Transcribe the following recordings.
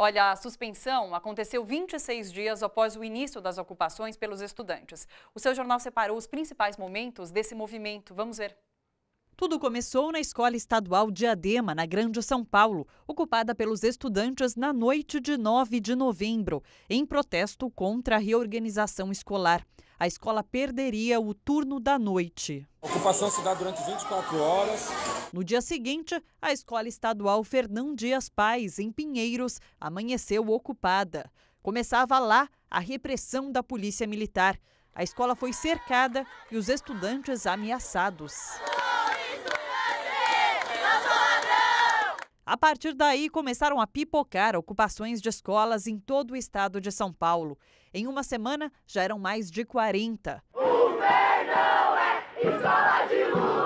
Olha, a suspensão aconteceu 26 dias após o início das ocupações pelos estudantes. O seu jornal separou os principais momentos desse movimento. Vamos ver. Tudo começou na Escola Estadual Diadema, na Grande São Paulo, ocupada pelos estudantes na noite de 9 de novembro, em protesto contra a reorganização escolar. A escola perderia o turno da noite. A ocupação se dá durante 24 horas, no dia seguinte, a Escola Estadual Fernão Dias Pais, em Pinheiros, amanheceu ocupada. Começava lá a repressão da Polícia Militar. A escola foi cercada e os estudantes ameaçados. A partir daí, começaram a pipocar ocupações de escolas em todo o estado de São Paulo. Em uma semana, já eram mais de 40. O Fernão é escola de luz.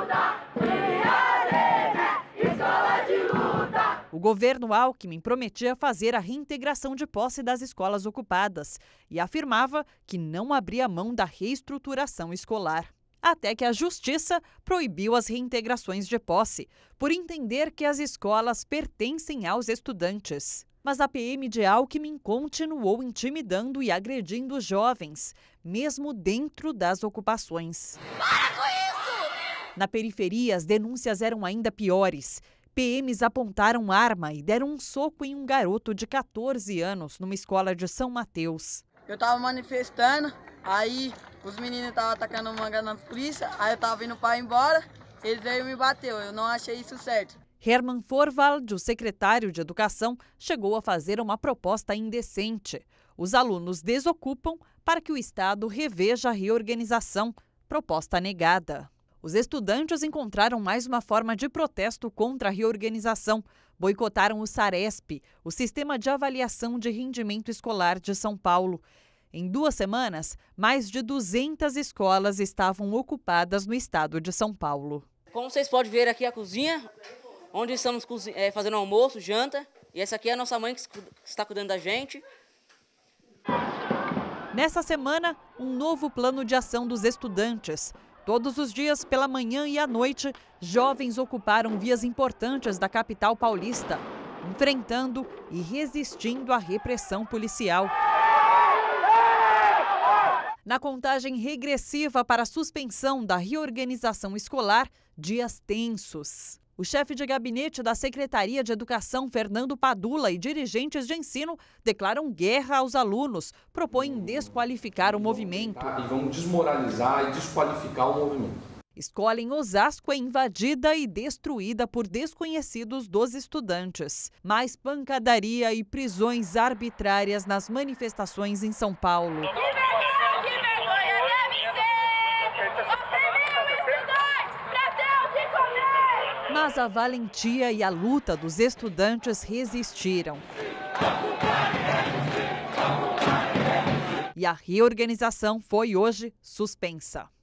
governo Alckmin prometia fazer a reintegração de posse das escolas ocupadas e afirmava que não abria mão da reestruturação escolar. Até que a Justiça proibiu as reintegrações de posse, por entender que as escolas pertencem aos estudantes. Mas a PM de Alckmin continuou intimidando e agredindo os jovens, mesmo dentro das ocupações. Para com isso! Na periferia, as denúncias eram ainda piores. PMs apontaram arma e deram um soco em um garoto de 14 anos numa escola de São Mateus. Eu estava manifestando, aí os meninos estavam atacando manga na polícia, aí eu estava vindo para embora, ele veio e me bateu. Eu não achei isso certo. Herman Forvald, o secretário de Educação, chegou a fazer uma proposta indecente. Os alunos desocupam para que o Estado reveja a reorganização, proposta negada os estudantes encontraram mais uma forma de protesto contra a reorganização. Boicotaram o SARESP, o Sistema de Avaliação de Rendimento Escolar de São Paulo. Em duas semanas, mais de 200 escolas estavam ocupadas no estado de São Paulo. Como vocês podem ver aqui a cozinha, onde estamos eh, fazendo almoço, janta. E essa aqui é a nossa mãe que está cuidando da gente. Nessa semana, um novo plano de ação dos estudantes. Todos os dias, pela manhã e à noite, jovens ocuparam vias importantes da capital paulista, enfrentando e resistindo à repressão policial. Na contagem regressiva para a suspensão da reorganização escolar, dias tensos. O chefe de gabinete da Secretaria de Educação, Fernando Padula, e dirigentes de ensino declaram guerra aos alunos, propõem desqualificar o movimento. E vão desmoralizar e desqualificar o movimento. Escola em Osasco é invadida e destruída por desconhecidos dos estudantes. Mais pancadaria e prisões arbitrárias nas manifestações em São Paulo. Mas a valentia e a luta dos estudantes resistiram. E a reorganização foi hoje suspensa.